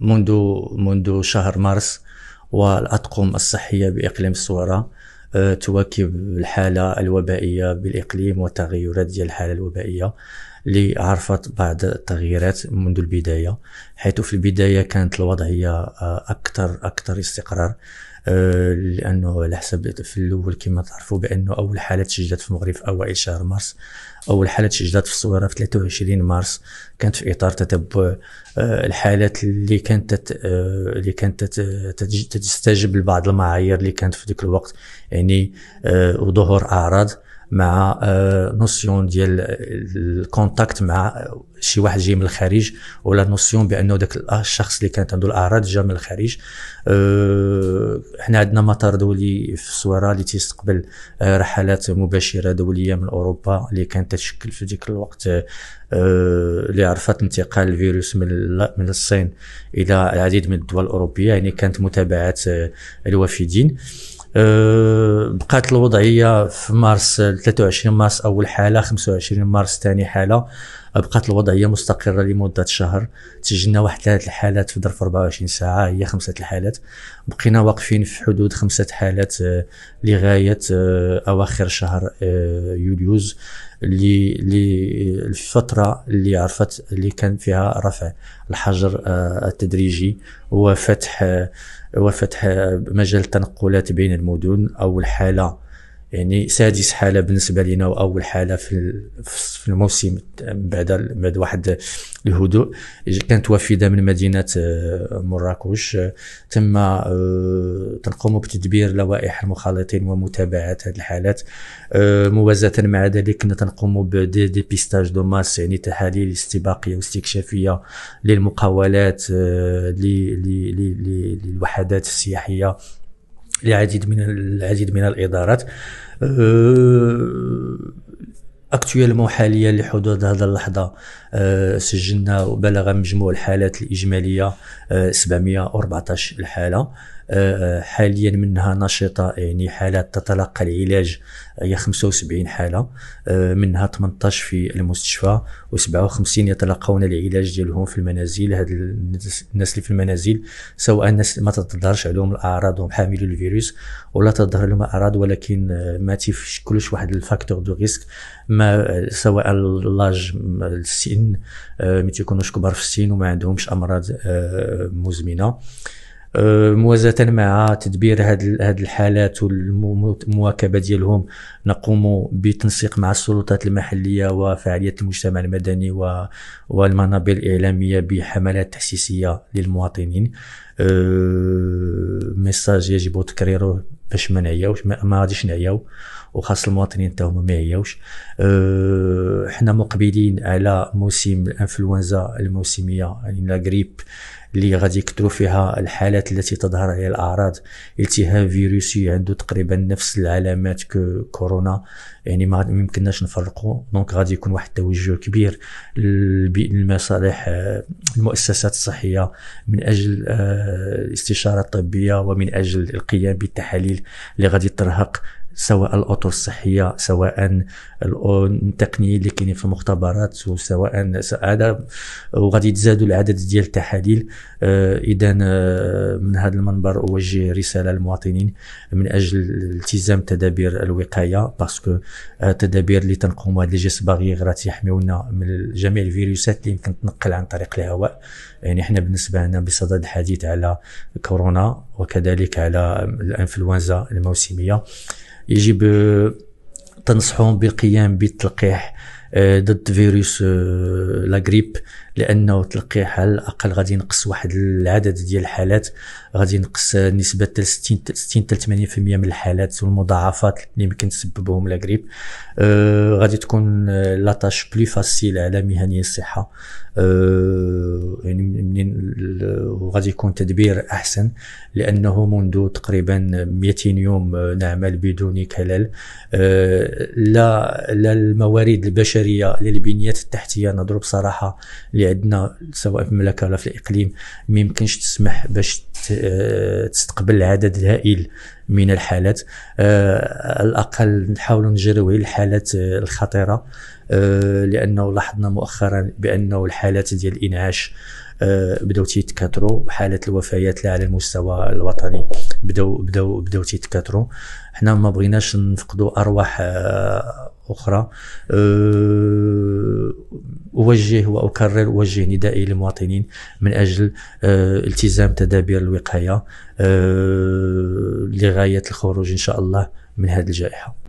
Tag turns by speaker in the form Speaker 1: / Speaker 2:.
Speaker 1: منذ منذ شهر مارس والأطقم الصحية بإقليم الصويرة آه، تواكب الحالة الوبائية بالإقليم والتغيرات ديال الحالة الوبائية اللي عرفت بعض التغييرات منذ البداية حيث في البداية كانت الوضعية آه، أكثر أكثر استقرار آه، لانه على حسب في الاول كما تعرفوا بانه اول حاله تسجلت في المغرب في اوائل شهر مارس اول حاله تسجلت في الصويره في 23 مارس كانت في اطار تتبع آه، الحالات اللي كانت تت آه، اللي كانت تستجب لبعض المعايير اللي كانت في ذاك الوقت يعني وظهور اعراض مع نوسيون آه، ديال آه، الكونتاكت مع شي واحد جاي من الخارج ولا نوسيون بانه ذاك آه، الشخص اللي كانت عنده الاعراض جا من الخارج حنا عندنا مطار دولي في الصويره اللي تيستقبل رحلات مباشره دوليه من اوروبا اللي كانت تشكل في ذاك الوقت اللي عرفت انتقال الفيروس من من الصين الى العديد من الدول الاوروبيه يعني كانت متابعه الوافدين أه، بقات الوضعيه في مارس 23 مارس اول حاله 25 مارس ثاني حاله بقات الوضعيه مستقره لمده شهر تسجلنا واحد ثلاث الحالات في ظرف 24 ساعه هي خمسه الحالات بقينا واقفين في حدود خمسه حالات آه، لغايه آه، اواخر شهر آه، يوليوز اللي الفتره اللي عرفت اللي كان فيها رفع الحجر التدريجي وفتح وفتح مجال التنقلات بين المدن اول حاله يعني سادس حاله بالنسبه لنا واول حاله في الموسم الموسم بعد بعد واحد الهدوء كانت وافده من مدينه آه، مراكش آه، تم آه، تنقوم بتدبير لوائح المخالطين ومتابعه هذه الحالات موازاه مع ذلك كنا تنقوم بدي ديبيستاج دو ماس يعني تحاليل استباقيه واستكشافيه للمقاولات للوحدات السياحيه لعديد من العديد من الادارات اكتويلمون حاليا لحدود هذا اللحظه أه سجلنا وبلغ مجموع الحالات الاجماليه أه 714 الحاله آه، حاليا منها نشطه يعني حالات تتلقى العلاج هي 75 حاله آه، منها 18 في المستشفى و57 يتلقون العلاج ديالهم في المنازل هاد الناس اللي في المنازل سواء الناس ما تظهرش عليهم الاعراض وهم حاملو الفيروس ولا تظهر لهم اعراض ولكن آه، ما تيفشكلوش واحد الفاكتور دو ريسك ما سواء اللاج السن ما تيكونوش كبار في السن وما عندهمش امراض مزمنه آه، موازاة مع تدبير هذه الحالات والمواكبة ديالهم نقوم بتنسيق مع السلطات المحلية وفعالية المجتمع المدني والمنابر الإعلامية بحملات تحسيسية للمواطنين آه، ميساج يجب تكريره باش ما نعياوش ما غاديش نعياو وخاص المواطنين حتى هما ما يعياوش أه حنا مقبلين على موسم الانفلونزا الموسميه يعني لا غريب اللي غادي يكثروا فيها الحالات التي تظهر هي الاعراض التهاب فيروسي عنده تقريبا نفس العلامات كورونا يعني ما يمكنناش نفرقوا دونك غادي يكون واحد التوجه كبير للمصالح آه، المؤسسات الصحيه من اجل آه، الاستشاره الطبيه ومن اجل القيام بالتحاليل اللي غادي ترهق سواء الاطر الصحيه سواء التقنيه اللي كاينين في المختبرات وسواء هذا وغادي يتزادوا العدد ديال التحاليل آه، اذا آه، من هذا المنبر اوجه رساله للمواطنين من اجل التزام تدابير الوقايه باسكو التدابير آه، اللي تنقوم هاد الجيس باغيغ راه تيحميونا من جميع الفيروسات اللي يمكن تنقل عن طريق الهواء يعني احنا بالنسبه لنا بصدد الحديث على كورونا وكذلك على الانفلونزا الموسميه يجب آه، تنصحهم بالقيام بالتلقيح آه، ضد فيروس آه، لا غريب لانه تلقي على الاقل غادي ينقص واحد العدد ديال الحالات غادي ينقص نسبه 60 60 حتى 80% من الحالات والمضاعفات اللي يمكن تسببهم لا غريب آه غادي تكون لاطاش بلو فاسيل على مهنية الصحه آه يعني منين وغادي يكون تدبير احسن لانه منذ تقريبا 200 يوم نعمل بدون كلل آه لا لا الموارد البشريه للبنيات التحتيه نضرب صراحه اللي عندنا سواء في المملكه ولا في الاقليم ما يمكنش تسمح باش آه، تستقبل العدد الهائل من الحالات آه، على الاقل نحاولوا نجريو الحالات آه، الخطيره لانه لاحظنا مؤخرا بانه الحالات ديال الانعاش بداو تيتكاثروا وحالات الوفيات على المستوى الوطني بداو بداو بداو تيتكاثروا حنا ما بغيناش نفقدوا ارواح اخرى اوجه واكرر اوجه ندائي للمواطنين من اجل آه، التزام تدابير الوقايه آه، لغايه الخروج ان شاء الله من هذه الجائحه.